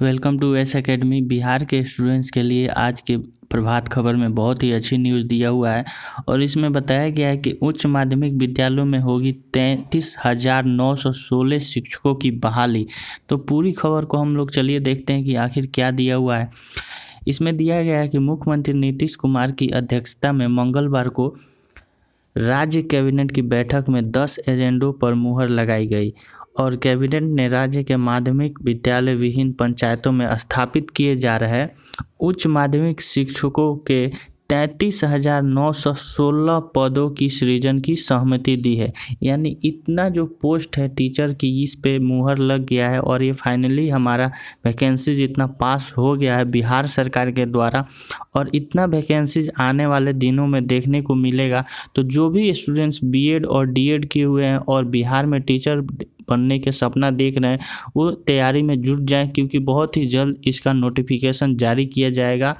welcome to S academy Bihar के students के लिए आज के प्रभात खबर में बहुत ही अच्छी न्यूज़ दिया हुआ है और इसमें बताया गया है कि उच्च माध्यमिक विद्यालयों में होगी तैंतीस हज़ार नौ सौ सोलह शिक्षकों की बहाली तो पूरी खबर को हम लोग चलिए देखते हैं कि आखिर क्या दिया हुआ है इसमें दिया गया है कि मुख्यमंत्री नीतीश कुमार की अध्यक्षता में मंगलवार को राज्य कैबिनेट की बैठक में दस एजेंडों पर मुहर लगाई गई और कैबिनेट ने राज्य के माध्यमिक विद्यालय विहीन पंचायतों में स्थापित किए जा रहे उच्च माध्यमिक शिक्षकों के तैंतीस हज़ार नौ सौ सोलह पदों की सृजन की सहमति दी है यानी इतना जो पोस्ट है टीचर की इस पे मुहर लग गया है और ये फाइनली हमारा वैकेंसीज इतना पास हो गया है बिहार सरकार के द्वारा और इतना वैकेंसीज आने वाले दिनों में देखने को मिलेगा तो जो भी स्टूडेंट्स बीएड और डीएड किए हुए हैं और बिहार में टीचर बनने के सपना देख रहे हैं वो तैयारी में जुट जाएं क्योंकि बहुत ही जल्द इसका नोटिफिकेशन जारी किया जाएगा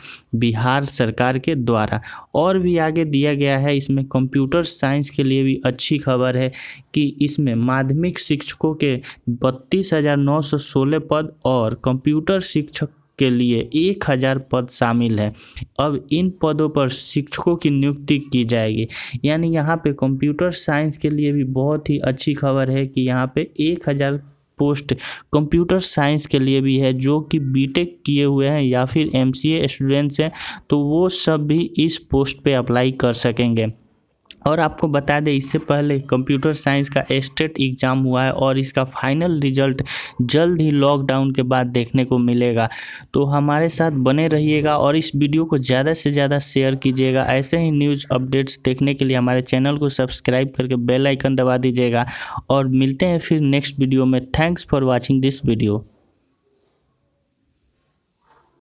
बिहार सरकार के द्वारा और भी आगे दिया गया है इसमें कंप्यूटर साइंस के लिए भी अच्छी खबर है कि इसमें माध्यमिक शिक्षकों के बत्तीस हज़ार नौ सौ सोलह पद और कंप्यूटर शिक्षक के लिए एक हज़ार पद शामिल हैं अब इन पदों पर शिक्षकों की नियुक्ति की जाएगी यानी यहाँ पे कंप्यूटर साइंस के लिए भी बहुत ही अच्छी खबर है कि यहाँ पे एक हज़ार पोस्ट कंप्यूटर साइंस के लिए भी है जो कि बीटेक किए हुए हैं या फिर एमसीए स्टूडेंट्स हैं तो वो सब भी इस पोस्ट पे अप्लाई कर सकेंगे और आपको बता दें इससे पहले कंप्यूटर साइंस का स्टेट एग्ज़ाम हुआ है और इसका फाइनल रिजल्ट जल्द ही लॉकडाउन के बाद देखने को मिलेगा तो हमारे साथ बने रहिएगा और इस वीडियो को ज़्यादा से ज़्यादा शेयर कीजिएगा ऐसे ही न्यूज़ अपडेट्स देखने के लिए हमारे चैनल को सब्सक्राइब करके बेलाइकन दबा दीजिएगा और मिलते हैं फिर नेक्स्ट वीडियो में thanks for watching this video